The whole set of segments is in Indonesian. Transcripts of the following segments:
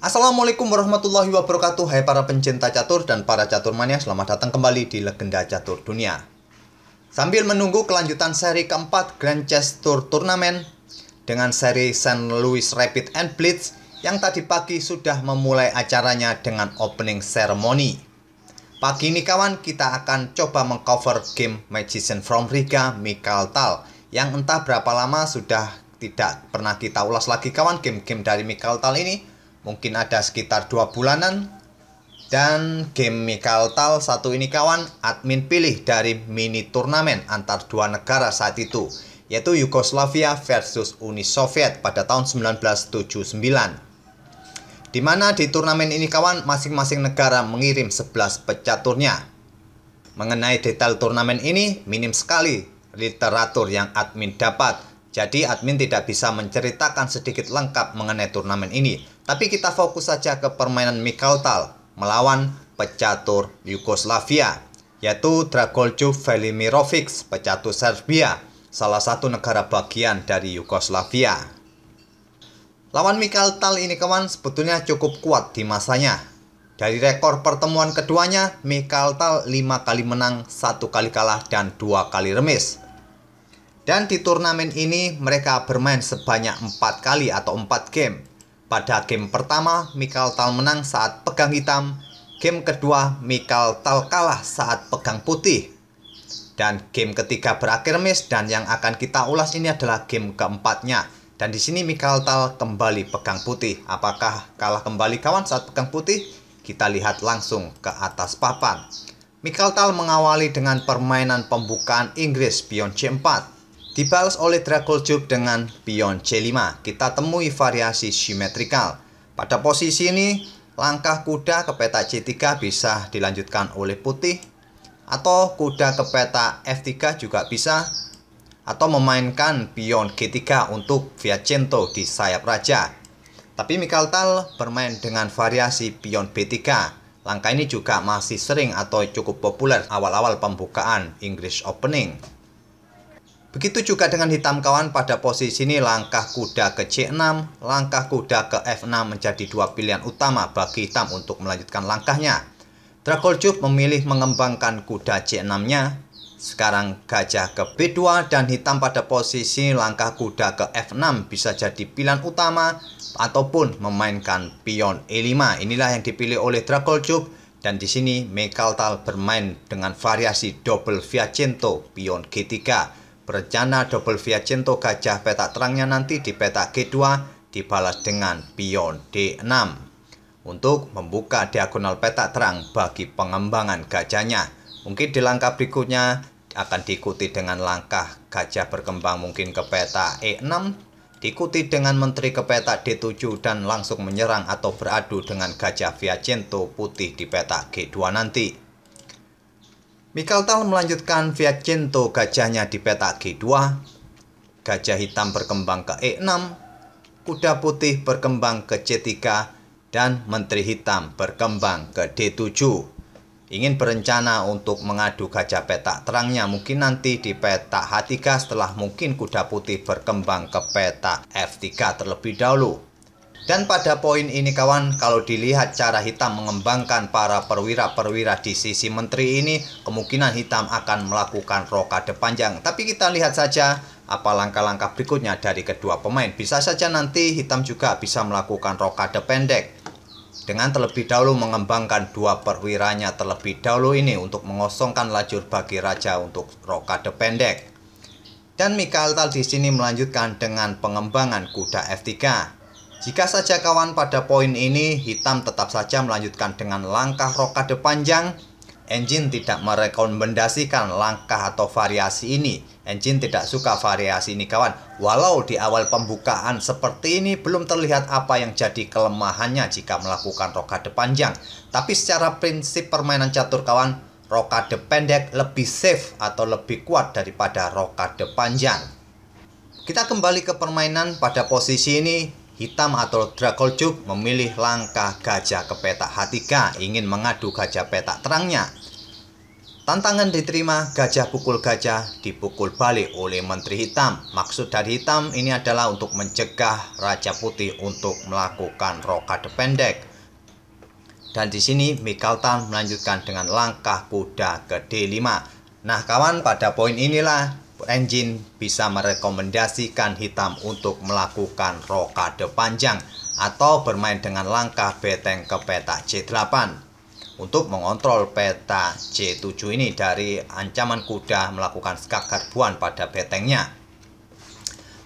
Assalamualaikum warahmatullahi wabarakatuh Hai para pencinta catur dan para catur mania Selamat datang kembali di Legenda Catur Dunia Sambil menunggu kelanjutan seri keempat Grand Chess Tour Turnamen Dengan seri St. Louis Rapid and Blitz Yang tadi pagi sudah memulai acaranya dengan opening ceremony Pagi ini kawan kita akan coba mengcover game Magician from Riga Mikal Tal Yang entah berapa lama sudah tidak pernah kita ulas lagi kawan game-game dari Mikal Tal ini mungkin ada sekitar dua bulanan dan game Mikael Tal satu ini kawan admin pilih dari mini turnamen antar dua negara saat itu yaitu Yugoslavia versus Uni Soviet pada tahun 1979 di mana di turnamen ini kawan masing-masing negara mengirim 11 pecaturnya mengenai detail turnamen ini minim sekali literatur yang admin dapat jadi admin tidak bisa menceritakan sedikit lengkap mengenai turnamen ini tapi kita fokus saja ke permainan Mikautal melawan pecatur Yugoslavia, yaitu Dragoljo Velimirovic, pecatur Serbia, salah satu negara bagian dari Yugoslavia. Lawan Mikautal ini kawan sebetulnya cukup kuat di masanya, dari rekor pertemuan keduanya, Mikaltal 5 kali menang, 1 kali kalah, dan 2 kali remis. Dan di turnamen ini mereka bermain sebanyak 4 kali atau 4 game. Pada game pertama, Mikal Tal menang saat pegang hitam. Game kedua, Mikal Tal kalah saat pegang putih. Dan game ketiga berakhir miss dan yang akan kita ulas ini adalah game keempatnya. Dan di sini Mikal Tal kembali pegang putih. Apakah kalah kembali kawan saat pegang putih? Kita lihat langsung ke atas papan. Mikal Tal mengawali dengan permainan pembukaan Inggris pion C4. Dibalas oleh Dragoljub dengan pion C5. Kita temui variasi simetrikal. Pada posisi ini, langkah kuda ke peta C3 bisa dilanjutkan oleh putih atau kuda ke peta F3 juga bisa atau memainkan pion G3 untuk Viacento di sayap raja. Tapi Mikhail Tal bermain dengan variasi pion B3. Langkah ini juga masih sering atau cukup populer awal-awal pembukaan English Opening. Begitu juga dengan hitam kawan pada posisi ini langkah kuda ke C6, langkah kuda ke F6 menjadi dua pilihan utama bagi hitam untuk melanjutkan langkahnya. Drakolchuk memilih mengembangkan kuda C6-nya. Sekarang gajah ke B2 dan hitam pada posisi langkah kuda ke F6 bisa jadi pilihan utama ataupun memainkan pion E5. Inilah yang dipilih oleh Drakolchuk dan di sini Mekaltal bermain dengan variasi double Viacento pion G3 Berencana double cinto gajah petak terangnya nanti di petak G2 dibalas dengan pion D6 untuk membuka diagonal petak terang bagi pengembangan gajahnya. Mungkin di langkah berikutnya akan diikuti dengan langkah gajah berkembang mungkin ke peta E6 diikuti dengan menteri ke peta D7 dan langsung menyerang atau beradu dengan gajah cinto putih di peta G2 nanti. Mikal Tal melanjutkan via Cinto gajahnya di peta G2, gajah hitam berkembang ke E6, kuda putih berkembang ke C3, dan menteri hitam berkembang ke D7. Ingin berencana untuk mengadu gajah petak terangnya mungkin nanti di petak H3 setelah mungkin kuda putih berkembang ke petak F3 terlebih dahulu. Dan pada poin ini kawan, kalau dilihat cara hitam mengembangkan para perwira-perwira di sisi menteri ini, kemungkinan hitam akan melakukan rokade panjang. Tapi kita lihat saja apa langkah-langkah berikutnya dari kedua pemain. Bisa saja nanti hitam juga bisa melakukan rokade pendek. Dengan terlebih dahulu mengembangkan dua perwiranya terlebih dahulu ini untuk mengosongkan lajur bagi raja untuk rokade pendek. Dan Mikael di sini melanjutkan dengan pengembangan kuda F3. Jika saja kawan pada poin ini, hitam tetap saja melanjutkan dengan langkah rokade panjang. Engine tidak merekomendasikan langkah atau variasi ini. Engine tidak suka variasi ini kawan. Walau di awal pembukaan seperti ini belum terlihat apa yang jadi kelemahannya jika melakukan rokade panjang. Tapi secara prinsip permainan catur kawan, rokade pendek lebih safe atau lebih kuat daripada rokade panjang. Kita kembali ke permainan pada posisi ini hitam atau Drakolchuk memilih langkah gajah ke petak hatika ingin mengadu gajah petak terangnya. Tantangan diterima gajah pukul gajah dipukul balik oleh Menteri Hitam. Maksud dari hitam ini adalah untuk mencegah Raja Putih untuk melakukan rokade pendek. Dan di sini Mikaltan melanjutkan dengan langkah kuda ke D5. Nah kawan pada poin inilah engine bisa merekomendasikan hitam untuk melakukan rokade panjang atau bermain dengan langkah beteng ke peta C8 untuk mengontrol peta C7 ini dari ancaman kuda melakukan skak garbuan pada betengnya.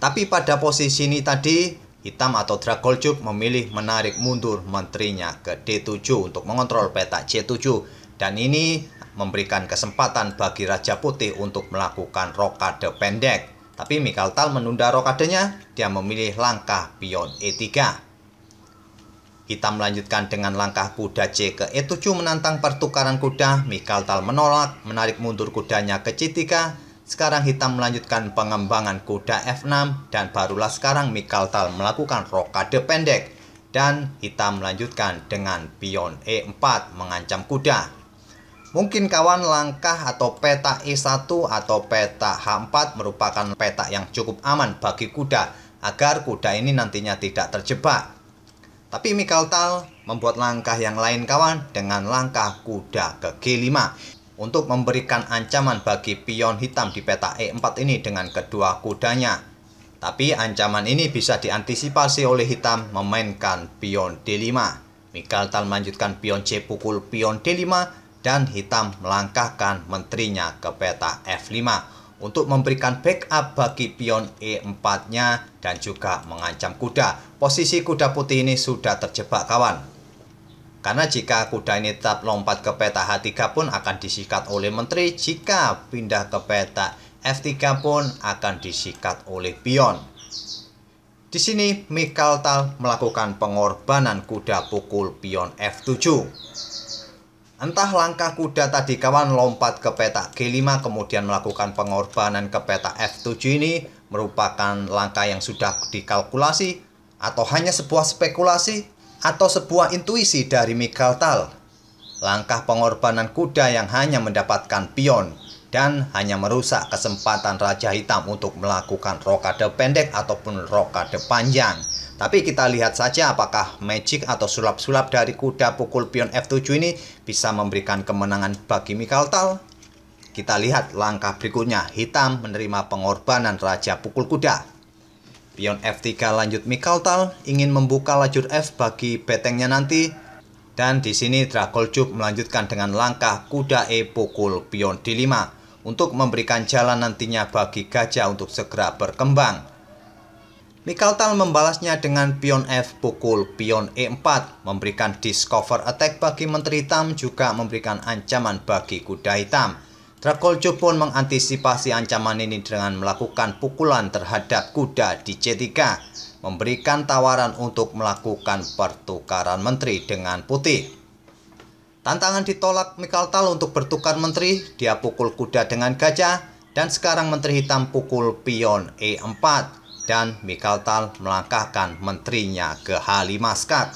Tapi pada posisi ini tadi, hitam atau Dragoljuk memilih menarik mundur menterinya ke D7 untuk mengontrol peta C7 dan ini memberikan kesempatan bagi Raja Putih untuk melakukan rokade pendek. Tapi Mikal Tal menunda rokadenya, dia memilih langkah pion E3. Kita melanjutkan dengan langkah kuda C ke E7 menantang pertukaran kuda. Mikal Tal menolak, menarik mundur kudanya ke C3. Sekarang hitam melanjutkan pengembangan kuda F6 dan barulah sekarang Mikal Tal melakukan rokade pendek. Dan hitam melanjutkan dengan pion E4 mengancam kuda. Mungkin kawan langkah atau peta E1 atau peta H4 merupakan peta yang cukup aman bagi kuda agar kuda ini nantinya tidak terjebak. Tapi Mikael Tal membuat langkah yang lain kawan dengan langkah kuda ke G5 untuk memberikan ancaman bagi pion hitam di peta E4 ini dengan kedua kudanya. Tapi ancaman ini bisa diantisipasi oleh hitam memainkan pion D5. Mikael Tal melanjutkan pion C pukul pion D5 dan hitam melangkahkan menterinya ke peta F5 untuk memberikan backup bagi pion E4-nya dan juga mengancam kuda. Posisi kuda putih ini sudah terjebak kawan. Karena jika kuda ini tetap lompat ke peta H3 pun akan disikat oleh menteri, jika pindah ke peta F3 pun akan disikat oleh pion. Di sini Mikaltal Tal melakukan pengorbanan kuda pukul pion F7. Entah langkah kuda tadi kawan lompat ke petak G5 kemudian melakukan pengorbanan ke petak F7 ini merupakan langkah yang sudah dikalkulasi atau hanya sebuah spekulasi atau sebuah intuisi dari Mikhail Tal. Langkah pengorbanan kuda yang hanya mendapatkan pion dan hanya merusak kesempatan Raja Hitam untuk melakukan rokade pendek ataupun rokade panjang. Tapi kita lihat saja apakah magic atau sulap-sulap dari kuda pukul pion F7 ini bisa memberikan kemenangan bagi Tal? Kita lihat langkah berikutnya, hitam menerima pengorbanan raja pukul kuda. Pion F3 lanjut Tal ingin membuka lajur F bagi betengnya nanti. Dan di sini Dragolchuk melanjutkan dengan langkah kuda E pukul pion D5 untuk memberikan jalan nantinya bagi gajah untuk segera berkembang. Tal membalasnya dengan pion F pukul pion E4, memberikan discover attack bagi menteri hitam juga memberikan ancaman bagi kuda hitam. Drakoljo pun mengantisipasi ancaman ini dengan melakukan pukulan terhadap kuda di C3, memberikan tawaran untuk melakukan pertukaran menteri dengan putih. Tantangan ditolak Tal untuk bertukar menteri, dia pukul kuda dengan gajah, dan sekarang menteri hitam pukul pion E4 dan Mikaltal melangkahkan menterinya ke Halimaskat.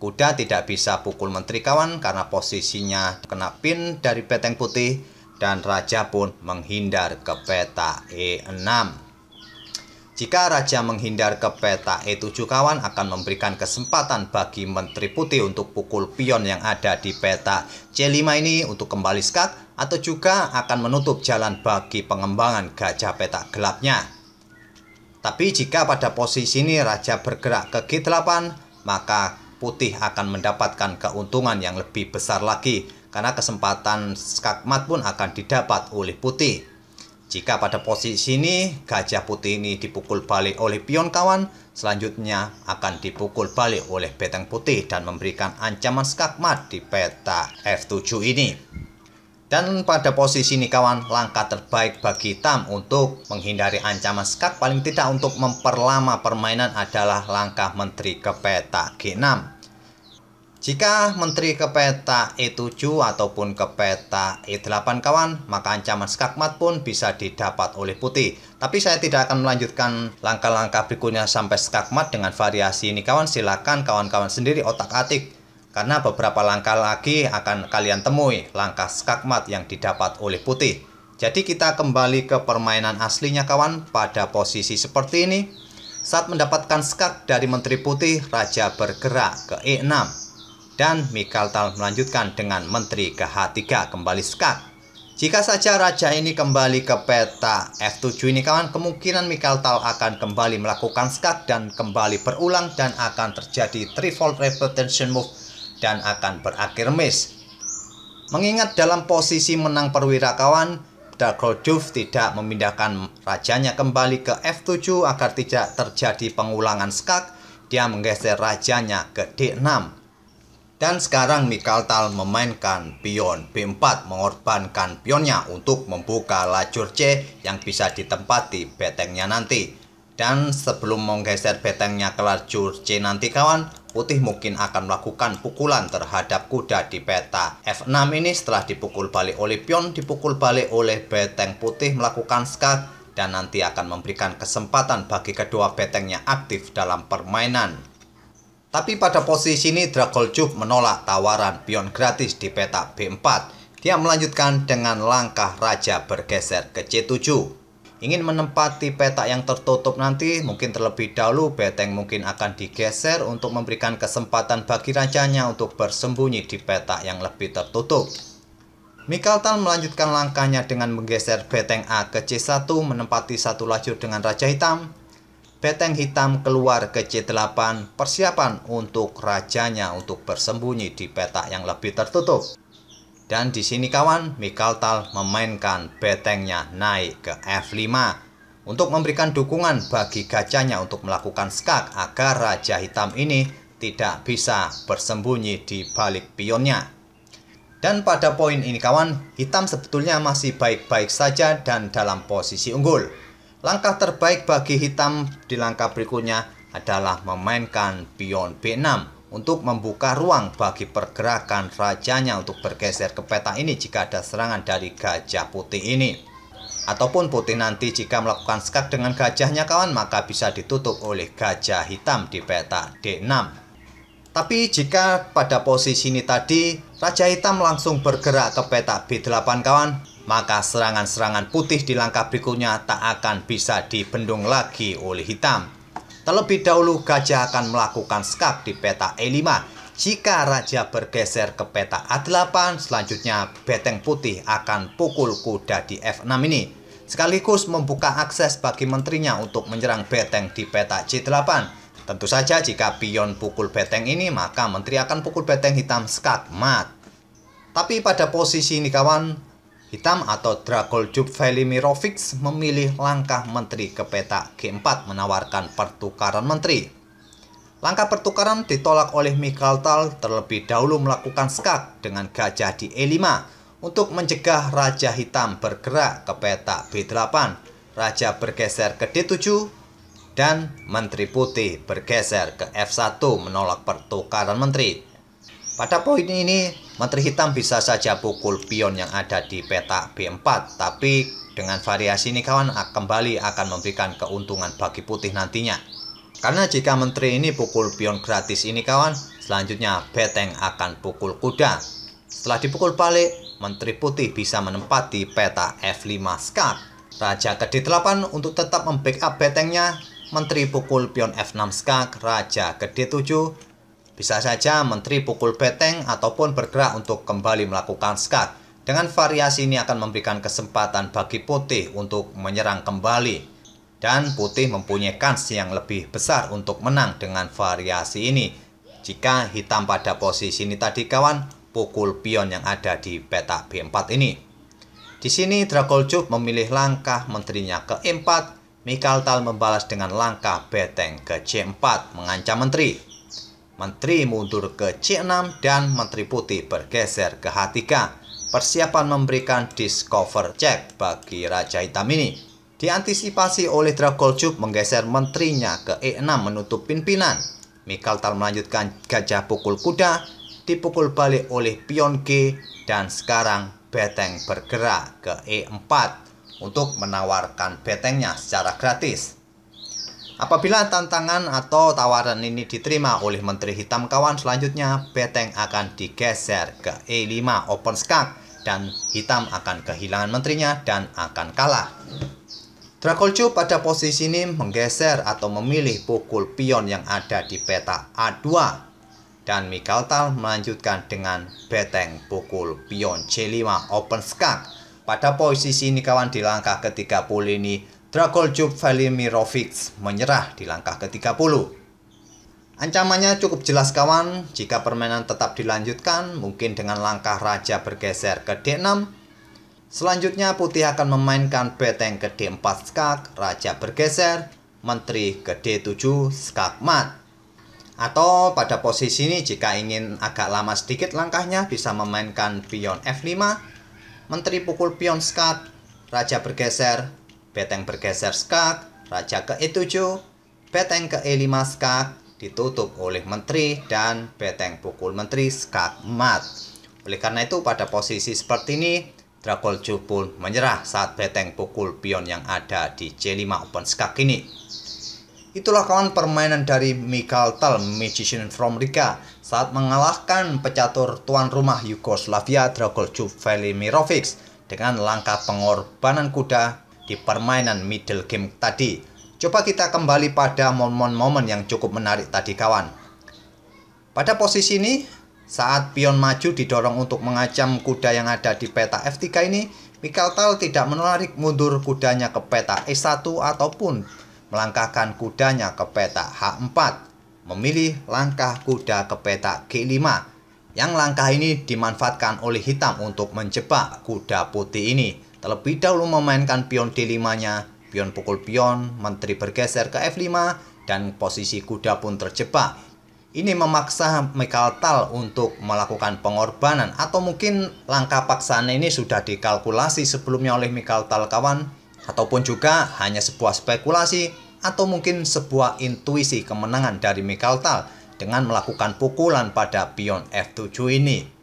Kuda tidak bisa pukul menteri kawan karena posisinya kena pin dari peteng putih dan raja pun menghindar ke peta E6. Jika raja menghindar ke peta E7 kawan akan memberikan kesempatan bagi menteri putih untuk pukul pion yang ada di peta C5 ini untuk kembali skak atau juga akan menutup jalan bagi pengembangan gajah peta gelapnya. Tapi jika pada posisi ini raja bergerak ke G8, maka putih akan mendapatkan keuntungan yang lebih besar lagi karena kesempatan skakmat pun akan didapat oleh putih. Jika pada posisi ini gajah putih ini dipukul balik oleh pion kawan, selanjutnya akan dipukul balik oleh beteng putih dan memberikan ancaman skakmat di peta F7 ini. Dan pada posisi ini kawan, langkah terbaik bagi Tam untuk menghindari ancaman skak paling tidak untuk memperlama permainan adalah langkah menteri ke peta G6. Jika menteri ke peta E7 ataupun ke peta E8 kawan, maka ancaman skakmat pun bisa didapat oleh putih. Tapi saya tidak akan melanjutkan langkah-langkah berikutnya sampai skakmat dengan variasi ini kawan. Silakan kawan-kawan sendiri otak-atik karena beberapa langkah lagi akan kalian temui langkah skakmat yang didapat oleh putih. Jadi kita kembali ke permainan aslinya kawan pada posisi seperti ini. Saat mendapatkan skak dari Menteri Putih, Raja bergerak ke E6. Dan Mikaltal melanjutkan dengan Menteri ke H3 kembali skak. Jika saja raja ini kembali ke peta F7 ini kawan, kemungkinan Mikaltal akan kembali melakukan skak dan kembali berulang dan akan terjadi threefold repetition move dan akan berakhir miss. Mengingat dalam posisi menang perwira kawan, Dagrodjuf tidak memindahkan rajanya kembali ke F7 agar tidak terjadi pengulangan skak, dia menggeser rajanya ke D6. Dan sekarang Mikaltal memainkan pion B4 mengorbankan pionnya untuk membuka lajur C yang bisa ditempati betengnya nanti. Dan sebelum menggeser betengnya ke lajur C nanti kawan, Putih mungkin akan melakukan pukulan terhadap kuda di peta. F6 ini setelah dipukul balik oleh pion, dipukul balik oleh beteng putih melakukan skat dan nanti akan memberikan kesempatan bagi kedua betengnya aktif dalam permainan. Tapi pada posisi ini Dragoljub menolak tawaran pion gratis di peta B4. Dia melanjutkan dengan langkah raja bergeser ke C7 ingin menempati petak yang tertutup nanti, mungkin terlebih dahulu beteng mungkin akan digeser untuk memberikan kesempatan bagi rajanya untuk bersembunyi di petak yang lebih tertutup. Mikaltal melanjutkan langkahnya dengan menggeser beteng A ke C1 menempati satu lajur dengan Raja Hitam. Beteng hitam keluar ke C8, persiapan untuk rajanya untuk bersembunyi di petak yang lebih tertutup. Dan di sini kawan, Mikaltal memainkan betengnya naik ke F5 untuk memberikan dukungan bagi gajahnya untuk melakukan skak agar Raja Hitam ini tidak bisa bersembunyi di balik pionnya. Dan pada poin ini kawan, hitam sebetulnya masih baik-baik saja dan dalam posisi unggul. Langkah terbaik bagi hitam di langkah berikutnya adalah memainkan pion B6 untuk membuka ruang bagi pergerakan rajanya untuk bergeser ke peta ini jika ada serangan dari gajah putih ini. Ataupun putih nanti jika melakukan skak dengan gajahnya kawan maka bisa ditutup oleh gajah hitam di peta D6. Tapi jika pada posisi ini tadi Raja Hitam langsung bergerak ke peta B8 kawan maka serangan-serangan putih di langkah berikutnya tak akan bisa dibendung lagi oleh hitam. Terlebih dahulu gajah akan melakukan skak di peta E5. Jika raja bergeser ke peta A8, selanjutnya beteng putih akan pukul kuda di F6 ini. Sekaligus membuka akses bagi menterinya untuk menyerang beteng di peta C8. Tentu saja jika pion pukul beteng ini maka menteri akan pukul beteng hitam skak mat. Tapi pada posisi ini kawan, Hitam atau Dragoljub Velimirovic memilih langkah menteri ke peta G4 menawarkan pertukaran menteri. Langkah pertukaran ditolak oleh Mikhail Tal terlebih dahulu melakukan skak dengan gajah di E5 untuk mencegah Raja Hitam bergerak ke peta B8. Raja bergeser ke D7 dan Menteri Putih bergeser ke F1 menolak pertukaran menteri. Pada poin ini, Menteri Hitam bisa saja pukul pion yang ada di peta B4, tapi dengan variasi ini kawan kembali akan memberikan keuntungan bagi putih nantinya. Karena jika menteri ini pukul pion gratis ini kawan, selanjutnya beteng akan pukul kuda. Setelah dipukul balik, menteri putih bisa menempati peta F5 skak. Raja ke D8 untuk tetap membackup betengnya, menteri pukul pion F6 skak, raja ke D7, bisa saja menteri pukul beteng ataupun bergerak untuk kembali melakukan skat. Dengan variasi ini akan memberikan kesempatan bagi putih untuk menyerang kembali. Dan putih mempunyai kans yang lebih besar untuk menang dengan variasi ini. Jika hitam pada posisi ini tadi kawan, pukul pion yang ada di peta B4 ini. Di sini Dragoljub memilih langkah menterinya ke E4, Mikal Tal membalas dengan langkah beteng ke C4 mengancam menteri. Menteri mundur ke C6 dan Menteri Putih bergeser ke H3. Persiapan memberikan discover check bagi Raja Hitam ini. Diantisipasi oleh Dragolchuk menggeser menterinya ke E6 menutup pimpinan. Mikaltal melanjutkan gajah pukul kuda, dipukul balik oleh pion G dan sekarang beteng bergerak ke E4 untuk menawarkan betengnya secara gratis. Apabila tantangan atau tawaran ini diterima oleh Menteri Hitam kawan selanjutnya, Beteng akan digeser ke E5 open Skak dan Hitam akan kehilangan menterinya dan akan kalah. Drakolcu pada posisi ini menggeser atau memilih pukul pion yang ada di peta A2 dan Mikaltal melanjutkan dengan Beteng pukul pion C5 open Skak. Pada posisi ini kawan di langkah ke-30 ini Drakolchuk Velimirovic menyerah di langkah ke-30. Ancamannya cukup jelas kawan, jika permainan tetap dilanjutkan mungkin dengan langkah raja bergeser ke D6. Selanjutnya putih akan memainkan beteng ke D4 skak, raja bergeser, menteri ke D7 skak mat. Atau pada posisi ini jika ingin agak lama sedikit langkahnya bisa memainkan pion F5, menteri pukul pion skak, raja bergeser, Beteng bergeser skak, raja ke E7, beteng ke E5 skak, ditutup oleh menteri dan beteng pukul menteri skak mat. Oleh karena itu pada posisi seperti ini, Dragol pun menyerah saat beteng pukul pion yang ada di C5 open skak ini. Itulah kawan permainan dari Mikhail Tal, Magician from Riga, saat mengalahkan pecatur tuan rumah Yugoslavia Dragolju Velimirovics dengan langkah pengorbanan kuda di permainan middle game tadi. Coba kita kembali pada momen-momen yang cukup menarik tadi kawan. Pada posisi ini, saat pion maju didorong untuk mengacam kuda yang ada di peta F3 ini, Mikael Tal tidak menarik mundur kudanya ke peta E1 ataupun melangkahkan kudanya ke peta H4 memilih langkah kuda ke peta G5 yang langkah ini dimanfaatkan oleh hitam untuk menjebak kuda putih ini Terlebih dahulu memainkan pion D5-nya, pion pukul pion, menteri bergeser ke F5, dan posisi kuda pun terjebak. Ini memaksa Tal untuk melakukan pengorbanan atau mungkin langkah paksaan ini sudah dikalkulasi sebelumnya oleh Tal kawan ataupun juga hanya sebuah spekulasi atau mungkin sebuah intuisi kemenangan dari Tal dengan melakukan pukulan pada pion F7 ini.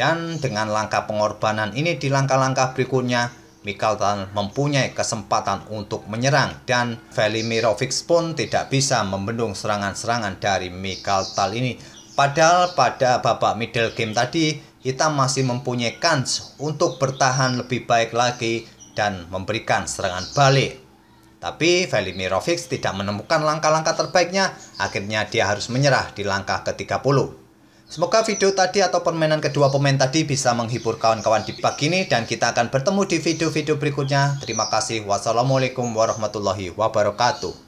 Dan dengan langkah pengorbanan ini di langkah-langkah berikutnya, Mikaltan mempunyai kesempatan untuk menyerang dan Velimirovic pun tidak bisa membendung serangan-serangan dari Mikaltan ini. Padahal pada babak middle game tadi, kita masih mempunyai kans untuk bertahan lebih baik lagi dan memberikan serangan balik. Tapi Velimirovic tidak menemukan langkah-langkah terbaiknya, akhirnya dia harus menyerah di langkah ke-30. Semoga video tadi atau permainan kedua pemain tadi bisa menghibur kawan-kawan di pagi ini dan kita akan bertemu di video-video berikutnya. Terima kasih. Wassalamualaikum warahmatullahi wabarakatuh.